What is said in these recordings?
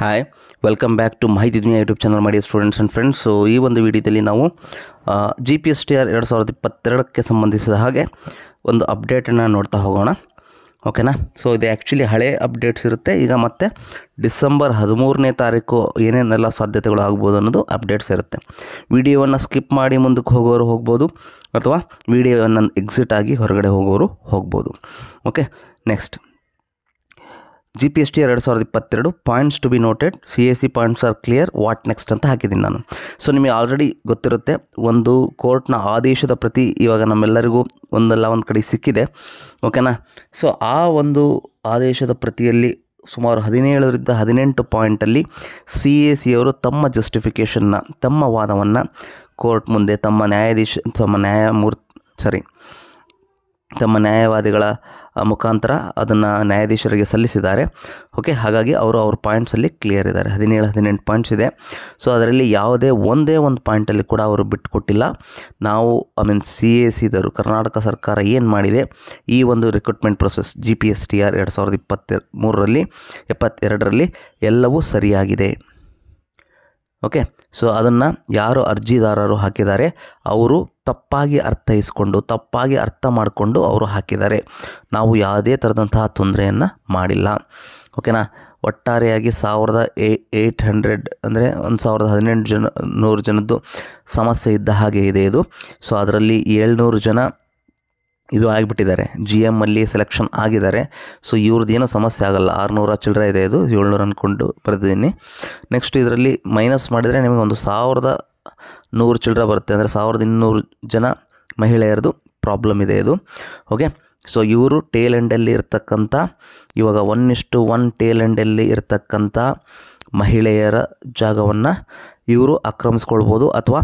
hi welcome back to Mahithi Duniya YouTube channel ಮಾಡಿ students and friends so ಈ ಒಂದು ವಿಡಿಯೋದಲ್ಲಿ ನಾವು G P S T R ಎರಡು ಸಾವಿರದ ಇಪ್ಪತ್ತೆರಡಕ್ಕೆ ಸಂಬಂಧಿಸಿದ ಹಾಗೆ ಒಂದು ಅಪ್ಡೇಟನ್ನು ನೋಡ್ತಾ ಹೋಗೋಣ ಓಕೆನಾ ಸೊ ಇದು ಆ್ಯಕ್ಚುಲಿ ಹಳೆ ಅಪ್ಡೇಟ್ಸ್ ಇರುತ್ತೆ ಈಗ ಮತ್ತೆ ಡಿಸೆಂಬರ್ ಹದಿಮೂರನೇ ತಾರೀಕು ಏನೇನೆಲ್ಲ ಸಾಧ್ಯತೆಗಳು ಆಗ್ಬೋದು ಅನ್ನೋದು ಅಪ್ಡೇಟ್ಸ್ ಇರುತ್ತೆ ವಿಡಿಯೋವನ್ನು ಸ್ಕಿಪ್ ಮಾಡಿ ಮುಂದಕ್ಕೆ ಹೋಗೋರು ಹೋಗ್ಬೋದು ಅಥವಾ ವಿಡಿಯೋವನ್ನು ಎಕ್ಸಿಟ್ ಆಗಿ ಹೊರಗಡೆ ಹೋಗೋರು ಹೋಗ್ಬೋದು okay next G P S T ಎರಡು ಸಾವಿರದ ಇಪ್ಪತ್ತೆರಡು points to be noted C A C points are clear what next ಅಂತ ಹಾಕಿದ್ದೀನಿ ನಾನು ಸೊ ನಿಮಗೆ ಆಲ್ರೆಡಿ ಗೊತ್ತಿರುತ್ತೆ ಒಂದು ಕೋರ್ಟ್ನ ಆದೇಶದ ಪ್ರತಿ ಇವಾಗ ನಮ್ಮೆಲ್ಲರಿಗೂ ಒಂದಲ್ಲ ಒಂದು ಕಡೆ ಸಿಕ್ಕಿದೆ ಓಕೆನಾ ಸೊ ಆ ಒಂದು ಆದೇಶದ ಪ್ರತಿಯಲ್ಲಿ ಸುಮಾರು ಹದಿನೇಳರಿಂದ ಹದಿನೆಂಟು ಪಾಯಿಂಟಲ್ಲಿ ಸಿ ಎ ಸಿಯವರು ತಮ್ಮ ಜಸ್ಟಿಫಿಕೇಷನ್ನ ತಮ್ಮ ವಾದವನ್ನು ಕೋರ್ಟ್ ಮುಂದೆ ತಮ್ಮ ನ್ಯಾಯಾಧೀಶ ತಮ್ಮ ನ್ಯಾಯಮೂರ್ತಿ ಸಾರಿ ತಮ್ಮ ನ್ಯಾಯವಾದಿಗಳ ಮುಖಾಂತರ ಅದನ್ನು ನ್ಯಾಯಾಧೀಶರಿಗೆ ಸಲ್ಲಿಸಿದ್ದಾರೆ ಓಕೆ ಹಾಗಾಗಿ ಅವರು ಅವ್ರ ಪಾಯಿಂಟ್ಸಲ್ಲಿ ಕ್ಲಿಯರ್ ಇದ್ದಾರೆ ಹದಿನೇಳು ಹದಿನೆಂಟು ಪಾಯಿಂಟ್ಸ್ ಇದೆ ಸೊ ಅದರಲ್ಲಿ ಯಾವುದೇ ಒಂದೇ ಒಂದು ಪಾಯಿಂಟಲ್ಲಿ ಕೂಡ ಅವರು ಬಿಟ್ಟುಕೊಟ್ಟಿಲ್ಲ ನಾವು ಐ ಮೀನ್ ಸಿ ಎ ಸಿದವರು ಕರ್ನಾಟಕ ಸರ್ಕಾರ ಏನು ಮಾಡಿದೆ ಈ ಒಂದು recruitment process G P S T R ಎರಡು ಸಾವಿರದ ಇಪ್ಪತ್ತೆ ಮೂರರಲ್ಲಿ ಎಪ್ಪತ್ತೆರಡರಲ್ಲಿ ಎಲ್ಲವೂ ಸರಿಯಾಗಿದೆ ಓಕೆ ಸೊ ಅದನ್ನು ಯಾರು ಅರ್ಜಿದಾರರು ಹಾಕಿದ್ದಾರೆ ಅವರು ತಪ್ಪಾಗಿ ಅರ್ಥೈಸ್ಕೊಂಡು ತಪ್ಪಾಗಿ ಅರ್ಥ ಮಾಡಿಕೊಂಡು ಅವರು ಹಾಕಿದ್ದಾರೆ ನಾವು ಯಾವುದೇ ಥರದಂತಹ ತೊಂದರೆಯನ್ನು ಮಾಡಿಲ್ಲ ಓಕೆನಾ ಒಟ್ಟಾರೆಯಾಗಿ ಸಾವಿರದ ಏ ಏಯ್ಟ್ ಹಂಡ್ರೆಡ್ ಅಂದರೆ ಒಂದು ಸಾವಿರದ ಹದಿನೆಂಟು ಜನ ನೂರು ಜನದ್ದು ಸಮಸ್ಯೆ ಇದ್ದ ಹಾಗೆ ಇದೆ ಇದು ಸೊ ಅದರಲ್ಲಿ ಏಳ್ನೂರು ಜನ ಇದು ಆಗಿಬಿಟ್ಟಿದ್ದಾರೆ ಜಿ ಎಮ್ಮಲ್ಲಿ ಸೆಲೆಕ್ಷನ್ ಆಗಿದ್ದಾರೆ ಸೊ ಇವ್ರದ್ದು ಏನೂ ಸಮಸ್ಯೆ ಆಗೋಲ್ಲ ಆರುನೂರ ಚಿಲ್ಲರೆ ಇದೆ ಇದು ಏಳ್ನೂರು ಅಂದ್ಕೊಂಡು ಬರೆದಿದ್ದೀನಿ ನೆಕ್ಸ್ಟ್ ಇದರಲ್ಲಿ ಮೈನಸ್ ಮಾಡಿದರೆ ನಿಮಗೆ ಒಂದು ಸಾವಿರದ ನೂರು ಚಿಲ್ಲರೆ ಬರುತ್ತೆ ಅಂದರೆ ಸಾವಿರದ ಇನ್ನೂರು ಜನ ಮಹಿಳೆಯರದು ಪ್ರಾಬ್ಲಮ್ ಇದೆ ಇದು ಓಕೆ ಸೊ ಇವರು ಟೇಲ್ ಎಂಡಲ್ಲಿ ಇರ್ತಕ್ಕಂಥ ಇವಾಗ ಒನ್ ಇಷ್ಟು ಒನ್ ಟೇಲ್ ಎಂಡಲ್ಲಿ ಇರ್ತಕ್ಕಂಥ ಮಹಿಳೆಯರ ಜಾಗವನ್ನು ಇವರು ಆಕ್ರಮಿಸ್ಕೊಳ್ಬೋದು ಅಥವಾ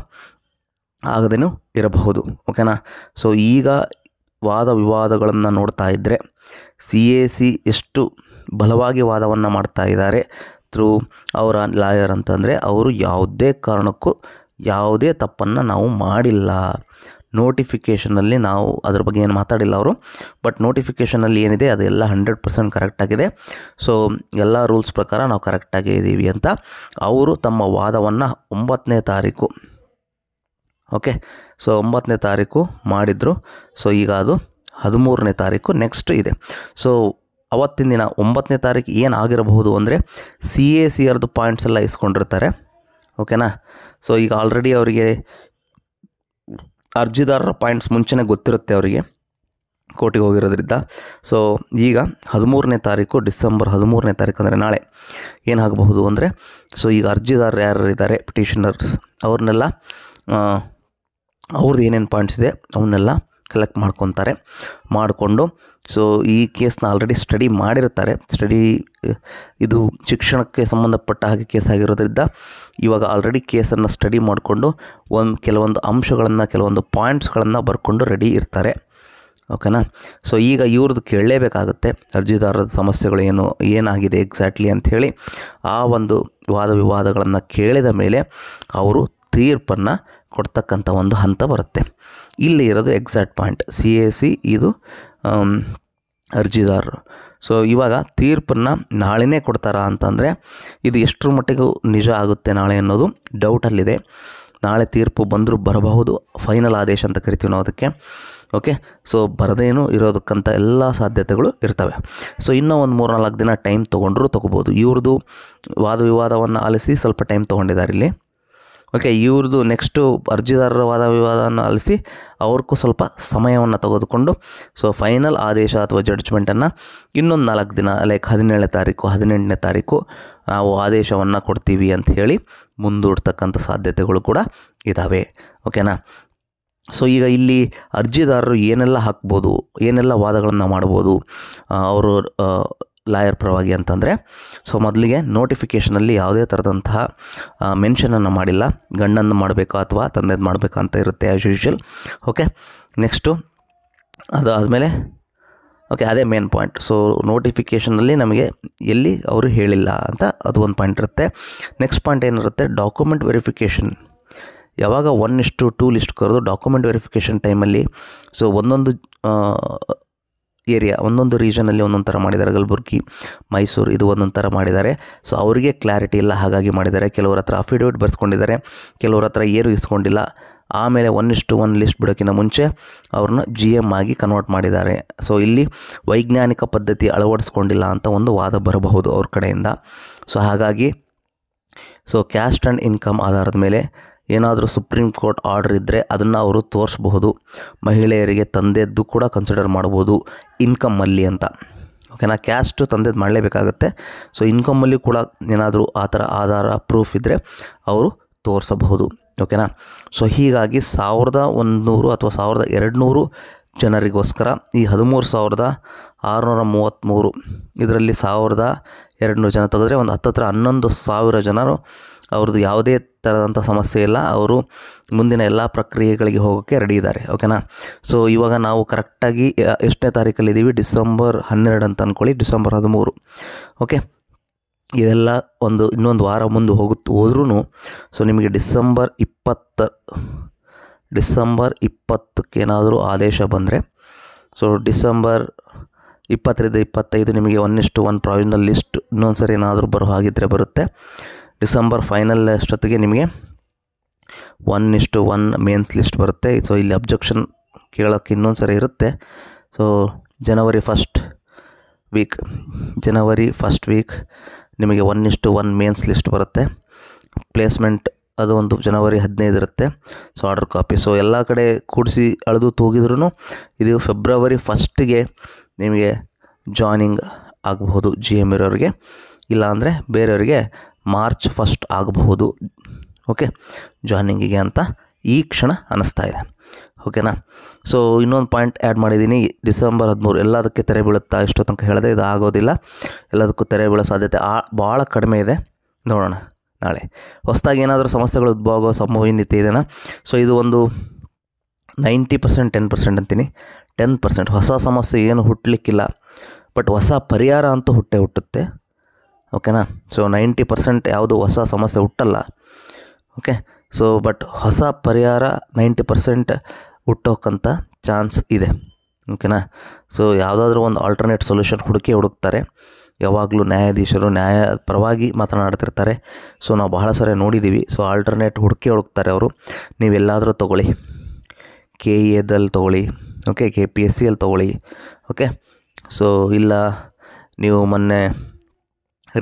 ಆಗದೇನು ಇರಬಹುದು ಓಕೆನಾ ಸೊ ಈಗ ವಾದ ವಿವಾದಗಳನ್ನು ನೋಡ್ತಾ ಇದ್ದರೆ ಸಿ ಎ ಸಿ ಎಷ್ಟು ಬಲವಾಗಿ ವಾದವನ್ನು ಮಾಡ್ತಾ ಇದ್ದಾರೆ ಥ್ರೂ ಅವರ ಲಾಯರ್ ಅಂತಂದರೆ ಅವರು ಯಾವುದೇ ಕಾರಣಕ್ಕೂ ಯಾವುದೇ ತಪ್ಪನ್ನು ನಾವು ಮಾಡಿಲ್ಲ ನೋಟಿಫಿಕೇಷನಲ್ಲಿ ನಾವು ಅದ್ರ ಬಗ್ಗೆ ಏನು ಮಾತಾಡಿಲ್ಲ ಅವರು ಬಟ್ ನೋಟಿಫಿಕೇಷನಲ್ಲಿ ಏನಿದೆ ಅದೆಲ್ಲ ಹಂಡ್ರೆಡ್ ಪರ್ಸೆಂಟ್ ಕರೆಕ್ಟಾಗಿದೆ ಸೊ ಎಲ್ಲ ರೂಲ್ಸ್ ಪ್ರಕಾರ ನಾವು ಕರೆಕ್ಟಾಗೇ ಇದ್ದೀವಿ ಅಂತ ಅವರು ತಮ್ಮ ವಾದವನ್ನು ಒಂಬತ್ತನೇ ತಾರೀಕು ಓಕೆ ಸೊ ಒಂಬತ್ತನೇ ತಾರೀಕು ಮಾಡಿದರು ಸೊ ಈಗ ಅದು ಹದಿಮೂರನೇ ತಾರೀಕು ನೆಕ್ಸ್ಟ್ ಇದೆ ಸೊ ಅವತ್ತಿನ ದಿನ ಒಂಬತ್ತನೇ ತಾರೀಕು ಏನು ಆಗಿರಬಹುದು ಅಂದರೆ ಸಿ ಎ ಸಿ ಆರ್ದು ಪಾಯಿಂಟ್ಸ್ ಎಲ್ಲ ಇಸ್ಕೊಂಡಿರ್ತಾರೆ ಓಕೆನಾ ಸೊ ಈಗ ಆಲ್ರೆಡಿ ಅವರಿಗೆ ಅರ್ಜಿದಾರರ ಪಾಯಿಂಟ್ಸ್ ಮುಂಚೆನೇ ಗೊತ್ತಿರುತ್ತೆ ಅವರಿಗೆ ಕೋರ್ಟಿಗೆ ಹೋಗಿರೋದ್ರಿಂದ ಸೊ ಈಗ ಹದಿಮೂರನೇ ತಾರೀಕು ಡಿಸೆಂಬರ್ ಹದಿಮೂರನೇ ತಾರೀಕು ಅಂದರೆ ನಾಳೆ ಏನಾಗಬಹುದು ಅಂದರೆ ಸೊ ಈಗ ಅರ್ಜಿದಾರರು ಯಾರು ಇದ್ದಾರೆ ಪಿಟಿಷನರ್ಸ್ ಅವ್ರನ್ನೆಲ್ಲ ಅವ್ರದ್ದು ಏನೇನು ಪಾಯಿಂಟ್ಸ್ ಇದೆ ಅವನ್ನೆಲ್ಲ ಕಲೆಕ್ಟ್ ಮಾಡ್ಕೊತಾರೆ ಮಾಡಿಕೊಂಡು ಸೊ ಈ ಕೇಸ್ನ ಆಲ್ರೆಡಿ ಸ್ಟಡಿ ಮಾಡಿರ್ತಾರೆ ಸ್ಟಡಿ ಇದು ಶಿಕ್ಷಣಕ್ಕೆ ಸಂಬಂಧಪಟ್ಟ ಹಾಗೆ ಕೇಸ್ ಆಗಿರೋದ್ರಿಂದ ಇವಾಗ ಆಲ್ರೆಡಿ ಕೇಸನ್ನು ಸ್ಟಡಿ ಮಾಡಿಕೊಂಡು ಒಂದು ಕೆಲವೊಂದು ಅಂಶಗಳನ್ನು ಕೆಲವೊಂದು ಪಾಯಿಂಟ್ಸ್ಗಳನ್ನು ಬರ್ಕೊಂಡು ರೆಡಿ ಇರ್ತಾರೆ ಓಕೆನಾ ಸೊ ಈಗ ಇವ್ರದ್ದು ಕೇಳಲೇಬೇಕಾಗುತ್ತೆ ಅರ್ಜಿದಾರರ ಸಮಸ್ಯೆಗಳು ಏನು ಏನಾಗಿದೆ ಎಕ್ಸಾಕ್ಟ್ಲಿ ಅಂಥೇಳಿ ಆ ಒಂದು ವಾದ ವಿವಾದಗಳನ್ನು ಕೇಳಿದ ಮೇಲೆ ಅವರು ತೀರ್ಪನ್ನು ಕೊಡ್ತಕ್ಕಂಥ ಒಂದು ಹಂತ ಬರುತ್ತೆ ಇಲ್ಲಿ ಇರೋದು exact point C A C ಇದು ಅರ್ಜಿದಾರರು ಸೊ ಇವಾಗ ತೀರ್ಪನ್ನು ನಾಳೆನೇ ಕೊಡ್ತಾರಾ ಅಂತಂದರೆ ಇದು ಎಷ್ಟರ ಮಟ್ಟಿಗೂ ನಿಜ ಆಗುತ್ತೆ ನಾಳೆ ಅನ್ನೋದು ಡೌಟಲ್ಲಿದೆ ನಾಳೆ ತೀರ್ಪು ಬಂದರೂ ಬರಬಹುದು ಫೈನಲ್ ಆದೇಶ ಅಂತ ಕರಿತೀವಿ ನಾವು ಅದಕ್ಕೆ ಓಕೆ ಸೊ ಬರದೇನು ಇರೋದಕ್ಕಂಥ ಎಲ್ಲ ಸಾಧ್ಯತೆಗಳು ಇರ್ತವೆ ಸೊ ಇನ್ನೂ ಒಂದು ಮೂರು ನಾಲ್ಕು ದಿನ ಟೈಮ್ ತೊಗೊಂಡ್ರೂ ತೊಗೋಬೋದು ಇವ್ರದ್ದು ವಾದ ವಿವಾದವನ್ನು ಆಲಿಸಿ ಸ್ವಲ್ಪ ಟೈಮ್ ತೊಗೊಂಡಿದ್ದಾರೆ ಇಲ್ಲಿ ಓಕೆ ಇವ್ರದ್ದು ನೆಕ್ಸ್ಟು ಅರ್ಜಿದಾರರ ವಾದ ವಿವಾದವನ್ನು ಆಲಿಸಿ ಅವ್ರಿಗೂ ಸ್ವಲ್ಪ ಸಮಯವನ್ನು ತೆಗೆದುಕೊಂಡು ಸೊ ಫೈನಲ್ ಆದೇಶ ಅಥವಾ ಜಡ್ಜ್ಮೆಂಟನ್ನು ಇನ್ನೊಂದು ನಾಲ್ಕು ದಿನ ಲೈಕ್ ಹದಿನೇಳನೇ ತಾರೀಕು ಹದಿನೆಂಟನೇ ತಾರೀಕು ನಾವು ಆದೇಶವನ್ನು ಕೊಡ್ತೀವಿ ಅಂತ ಹೇಳಿ ಮುಂದೂಡ್ತಕ್ಕಂಥ ಸಾಧ್ಯತೆಗಳು ಕೂಡ ಇದ್ದಾವೆ ಓಕೆನಾ ಸೊ ಈಗ ಇಲ್ಲಿ ಅರ್ಜಿದಾರರು ಏನೆಲ್ಲ ಹಾಕ್ಬೋದು ಏನೆಲ್ಲ ವಾದಗಳನ್ನು ಮಾಡ್ಬೋದು ಅವರು ಲಾಯರ್ ಪರವಾಗಿ ಅಂತಂದರೆ ಸೊ ಮೊದಲಿಗೆ ನೋಟಿಫಿಕೇಷನಲ್ಲಿ ಯಾವುದೇ ಥರದಂತಹ ಮೆನ್ಷನನ್ನು ಮಾಡಿಲ್ಲ ಗಂಡನ್ನು ಮಾಡಬೇಕಾ ಅಥವಾ ತಂದೆದು ಮಾಡಬೇಕಾ ಅಂತ ಇರುತ್ತೆ ಆ್ಯಸ್ ಓಕೆ ನೆಕ್ಸ್ಟು ಅದು ಆದಮೇಲೆ ಓಕೆ ಅದೇ ಮೇನ್ ಪಾಯಿಂಟ್ ಸೊ ನೋಟಿಫಿಕೇಷನಲ್ಲಿ ನಮಗೆ ಎಲ್ಲಿ ಅವರು ಹೇಳಿಲ್ಲ ಅಂತ ಅದು ಒಂದು ಪಾಯಿಂಟ್ ಇರುತ್ತೆ ನೆಕ್ಸ್ಟ್ ಪಾಯಿಂಟ್ ಏನಿರುತ್ತೆ ಡಾಕ್ಯುಮೆಂಟ್ ವೆರಿಫಿಕೇಷನ್ ಯಾವಾಗ ಒನ್ ಇಷ್ಟು ಟೂ ಲಿಸ್ಟ್ ಕರೆದು ಡಾಕ್ಯುಮೆಂಟ್ ವೆರಿಫಿಕೇಷನ್ ಟೈಮಲ್ಲಿ ಸೊ ಒಂದೊಂದು ಏರಿಯಾ ಒಂದೊಂದು ರೀಜನಲ್ಲಿ ಒಂದೊಂದು ಥರ ಮಾಡಿದ್ದಾರೆ ಗಲ್ಬುರ್ಗಿ ಮೈಸೂರು ಇದು ಒಂದೊಂದು ಥರ ಮಾಡಿದ್ದಾರೆ ಸೊ ಅವರಿಗೆ ಕ್ಲಾರಿಟಿ ಇಲ್ಲ ಹಾಗಾಗಿ ಮಾಡಿದ್ದಾರೆ ಕೆಲವ್ರ ಹತ್ರ ಅಫಿಡವಿಟ್ ಬರ್ಸ್ಕೊಂಡಿದ್ದಾರೆ ಕೆಲವ್ರ ಹತ್ರ ಏನು ಇಸ್ಕೊಂಡಿಲ್ಲ ಆಮೇಲೆ ಒನ್ ಇಷ್ಟು ಒನ್ ಲಿಸ್ಟ್ ಬಿಡೋಕ್ಕಿಂತ ಮುಂಚೆ ಅವ್ರನ್ನ ಜಿ ಎಮ್ ಆಗಿ ಕನ್ವರ್ಟ್ ಮಾಡಿದ್ದಾರೆ ಸೊ ಇಲ್ಲಿ ವೈಜ್ಞಾನಿಕ ಪದ್ಧತಿ ಅಳವಡಿಸ್ಕೊಂಡಿಲ್ಲ ಅಂತ ಒಂದು ವಾದ ಬರಬಹುದು ಅವ್ರ ಕಡೆಯಿಂದ ಸೊ ಹಾಗಾಗಿ ಸೊ ಕ್ಯಾಸ್ಟ್ ಆ್ಯಂಡ್ ಇನ್ಕಮ್ ಆಧಾರದ ಮೇಲೆ ಏನಾದರೂ ಸುಪ್ರೀಂ ಕೋರ್ಟ್ ಆರ್ಡರ್ ಇದ್ದರೆ ಅದನ್ನು ಅವರು ತೋರಿಸ್ಬಹುದು ಮಹಿಳೆಯರಿಗೆ ತಂದೆದ್ದು ಕೂಡ ಕನ್ಸಿಡರ್ ಮಾಡ್ಬೋದು ಇನ್ಕಮ್ಮಲ್ಲಿ ಅಂತ ಓಕೆನಾ ಕ್ಯಾಸ್ಟು ತಂದೆದು ಮಾಡಲೇಬೇಕಾಗತ್ತೆ ಸೊ ಇನ್ಕಮ್ಮಲ್ಲಿ ಕೂಡ ಏನಾದರೂ ಆ ಥರ ಆಧಾರ ಪ್ರೂಫ್ ಇದ್ದರೆ ಅವರು ತೋರಿಸಬಹುದು ಓಕೆನಾ ಸೊ ಹೀಗಾಗಿ ಸಾವಿರದ ಒಂದುನೂರು ಅಥವಾ ಸಾವಿರದ ಎರಡುನೂರು ಜನರಿಗೋಸ್ಕರ ಈ ಹದಿಮೂರು ಸಾವಿರದ ಆರುನೂರ ಮೂವತ್ತ್ಮೂರು ಇದರಲ್ಲಿ ಸಾವಿರದ ಎರಡುನೂರು ಜನ ತೆಗೆದ್ರೆ ಒಂದು ಹತ್ತತ್ರ ಹನ್ನೊಂದು ಸಾವಿರ ಜನರು ಅವ್ರದ್ದು ಯಾವುದೇ ಥರದಂಥ ಸಮಸ್ಯೆ ಇಲ್ಲ ಅವರು ಮುಂದಿನ ಎಲ್ಲ ಪ್ರಕ್ರಿಯೆಗಳಿಗೆ ಹೋಗೋಕ್ಕೆ ರೆಡಿ ಇದ್ದಾರೆ ಓಕೆನಾ ಸೊ ಇವಾಗ ನಾವು ಕರೆಕ್ಟಾಗಿ ಎಷ್ಟನೇ ಇದ್ದೀವಿ ಡಿಸೆಂಬರ್ ಹನ್ನೆರಡು ಅಂತ ಅಂದ್ಕೊಳ್ಳಿ ಡಿಸೆಂಬರ್ ಹದಿಮೂರು ಓಕೆ ಇವೆಲ್ಲ ಒಂದು ಇನ್ನೊಂದು ವಾರ ಮುಂದೆ ಹೋಗುತ್ತೆ ಹೋದ್ರೂ ಸೊ ನಿಮಗೆ ಡಿಸೆಂಬರ್ ಇಪ್ಪತ್ತ ಡಿಸೆಂಬರ್ ಇಪ್ಪತ್ತಕ್ಕೇನಾದರೂ ಆದೇಶ ಬಂದರೆ ಸೊ ಡಿಸೆಂಬರ್ ಇಪ್ಪತ್ತರಿಂದ ಇಪ್ಪತ್ತೈದು ನಿಮಗೆ one is to one provisional list ಇನ್ನೊಂದು ಸರಿ ಏನಾದರೂ ಬರೋ ಹಾಗಿದ್ದರೆ ಬರುತ್ತೆ ಡಿಸೆಂಬರ್ ಫೈನಲ್ ಅಷ್ಟೊತ್ತಿಗೆ ನಿಮಗೆ one is to one mains list ಬರುತ್ತೆ ಸೊ ಇಲ್ಲಿ ಅಬ್ಜೆಕ್ಷನ್ ಕೇಳೋಕ್ಕೆ ಇನ್ನೊಂದು ಸರಿ ಇರುತ್ತೆ so January first week January first week ನಿಮಗೆ one is to one mains list ಬರುತ್ತೆ ಪ್ಲೇಸ್ಮೆಂಟ್ ಅದು ಒಂದು ಜನವರಿ ಹದಿನೈದು ಇರುತ್ತೆ ಸೊ ಆರ್ಡರ್ ಕಾಪಿ ಸೊ ಎಲ್ಲ ಕಡೆ ಕೂಡಿಸಿ ಅಳೆದು ತೂಗಿದ್ರೂ ಇದು ಫೆಬ್ರವರಿ ಫಸ್ಟಿಗೆ ನಿಮಗೆ ಜಾಯ್ನಿಂಗ್ ಆಗಬಹುದು ಜಿ ಎಮ್ ಇರೋರಿಗೆ ಇಲ್ಲಾಂದರೆ ಬೇರೆಯವರಿಗೆ ಮಾರ್ಚ್ ಫಸ್ಟ್ ಆಗಬಹುದು ಓಕೆ ಜಾಯ್ನಿಂಗಿಗೆ ಅಂತ ಈ ಕ್ಷಣ ಅನ್ನಿಸ್ತಾ ಇದೆ ಓಕೆನಾ ಸೊ ಇನ್ನೊಂದು ಪಾಯಿಂಟ್ ಆ್ಯಡ್ ಮಾಡಿದ್ದೀನಿ ಡಿಸೆಂಬರ್ ಹದಿಮೂರು ಎಲ್ಲದಕ್ಕೆ ತೆರೆ ಬೀಳುತ್ತಾ ಇಷ್ಟೋ ತನಕ ಹೇಳಿದೆ ಇದು ಆಗೋದಿಲ್ಲ ಎಲ್ಲದಕ್ಕೂ ತೆರೆ ಬೀಳೋ ಸಾಧ್ಯತೆ ಆ ಭಾಳ ಕಡಿಮೆ ಇದೆ ನೋಡೋಣ ನಾಳೆ ಹೊಸದಾಗಿ ಏನಾದರೂ ಸಮಸ್ಯೆಗಳು ಉದ್ಭವ ಆಗೋ ಸಂಭವನೀಯತೆ ಇದೆಯಾ ಸೊ ಇದು ಒಂದು ನೈಂಟಿ ಪರ್ಸೆಂಟ್ ಟೆನ್ ಪರ್ಸೆಂಟ್ ಅಂತೀನಿ ಟೆನ್ ಪರ್ಸೆಂಟ್ ಹೊಸ ಸಮಸ್ಯೆ ಏನು ಹುಟ್ಟಲಿಕ್ಕಿಲ್ಲ ಬಟ್ ಹೊಸ ಪರಿಹಾರ ಅಂತೂ ಹುಟ್ಟೆ ಹುಟ್ಟುತ್ತೆ ಓಕೆನಾ ಸೊ ನೈಂಟಿ ಪರ್ಸೆಂಟ್ ಯಾವುದು ಹೊಸ ಸಮಸ್ಯೆ ಹುಟ್ಟಲ್ಲ ಓಕೆ ಸೊ ಬಟ್ ಹೊಸ ಪರಿಹಾರ ನೈಂಟಿ ಪರ್ಸೆಂಟ್ ಹುಟ್ಟೋಕ್ಕಂಥ ಚಾನ್ಸ್ ಇದೆ ಓಕೆನಾ ಸೊ ಯಾವುದಾದ್ರೂ ಒಂದು ಆಲ್ಟರ್ನೇಟ್ ಸೊಲ್ಯೂಷನ್ ಹುಡುಕಿ ಹುಡುಕ್ತಾರೆ ಯಾವಾಗಲೂ ನ್ಯಾಯಾಧೀಶರು ನ್ಯಾಯ ಪರವಾಗಿ ಮಾತನಾಡ್ತಿರ್ತಾರೆ ಸೊ ನಾವು ಬಹಳ ಸಾರಿ ನೋಡಿದ್ದೀವಿ ಸೊ ಆಲ್ಟರ್ನೇಟ್ ಹುಡುಕಿ ಹುಡುಕ್ತಾರೆ ಅವರು ನೀವೆಲ್ಲಾದರೂ ತೊಗೊಳ್ಳಿ ಕೆ ಇ ಎದಲ್ಲಿ ತೊಗೊಳ್ಳಿ okay K P S C ತೊಗೊಳ್ಳಿ ಓಕೆ ಸೊ ಇಲ್ಲ ನೀವು ಮೊನ್ನೆ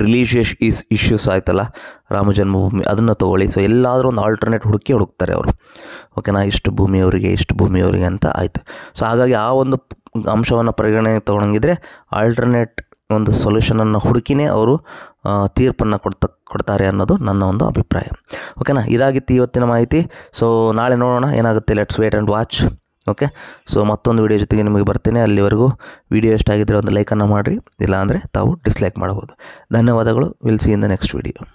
ರಿಲೀಜಿಯಸ್ ಇಸ್ ಇಶ್ಯೂಸ್ ಆಯ್ತಲ್ಲ ರಾಮ ಜನ್ಮಭೂಮಿ ಅದನ್ನು ತೊಗೊಳ್ಳಿ ಸೊ ಎಲ್ಲಾದರೂ ಒಂದು ಆಲ್ಟರ್ನೇಟ್ ಹುಡುಕಿ ಹುಡುಕ್ತಾರೆ ಅವರು ಓಕೆನಾ ಇಷ್ಟು ಭೂಮಿಯವರಿಗೆ ಇಷ್ಟು ಭೂಮಿಯವರಿಗೆ ಅಂತ ಆಯಿತು ಸೊ ಹಾಗಾಗಿ ಆ ಒಂದು ಅಂಶವನ್ನು ಪರಿಗಣನೆಗೆ ತೊಗೊಂಡಿದ್ರೆ ಆಲ್ಟರ್ನೇಟ್ ಒಂದು ಸೊಲ್ಯೂಷನನ್ನು ಹುಡುಕಿನೇ ಅವರು ತೀರ್ಪನ್ನು ಕೊಡ್ತ ಕೊಡ್ತಾರೆ ಅನ್ನೋದು ನನ್ನ ಒಂದು ಅಭಿಪ್ರಾಯ ಓಕೆನಾ ಇದಾಗಿತ್ತು ಇವತ್ತಿನ ಮಾಹಿತಿ ಸೊ ನಾಳೆ ನೋಡೋಣ ಏನಾಗುತ್ತೆ let's wait and watch okay so ಮತ್ತೊಂದು ವೀಡಿಯೋ ಜೊತೆಗೆ ನಿಮಗೆ ಬರ್ತೇನೆ ಅಲ್ಲಿವರೆಗೂ ವೀಡಿಯೋ ಎಷ್ಟಾಗಿದ್ದರೆ ಒಂದು ಲೈಕನ್ನು ಮಾಡಿರಿ ಇಲ್ಲಾಂದರೆ ತಾವು ಡಿಸ್ಲೈಕ್ ಮಾಡ್ಬೋದು ಧನ್ಯವಾದಗಳು will see in the next video